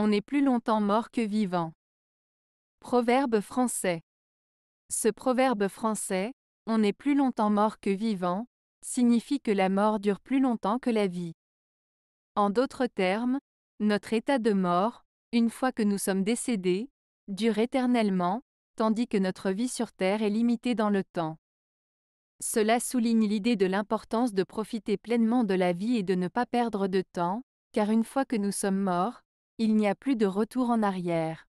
On est plus longtemps mort que vivant. Proverbe français. Ce proverbe français, on est plus longtemps mort que vivant, signifie que la mort dure plus longtemps que la vie. En d'autres termes, notre état de mort, une fois que nous sommes décédés, dure éternellement, tandis que notre vie sur Terre est limitée dans le temps. Cela souligne l'idée de l'importance de profiter pleinement de la vie et de ne pas perdre de temps, car une fois que nous sommes morts, il n'y a plus de retour en arrière.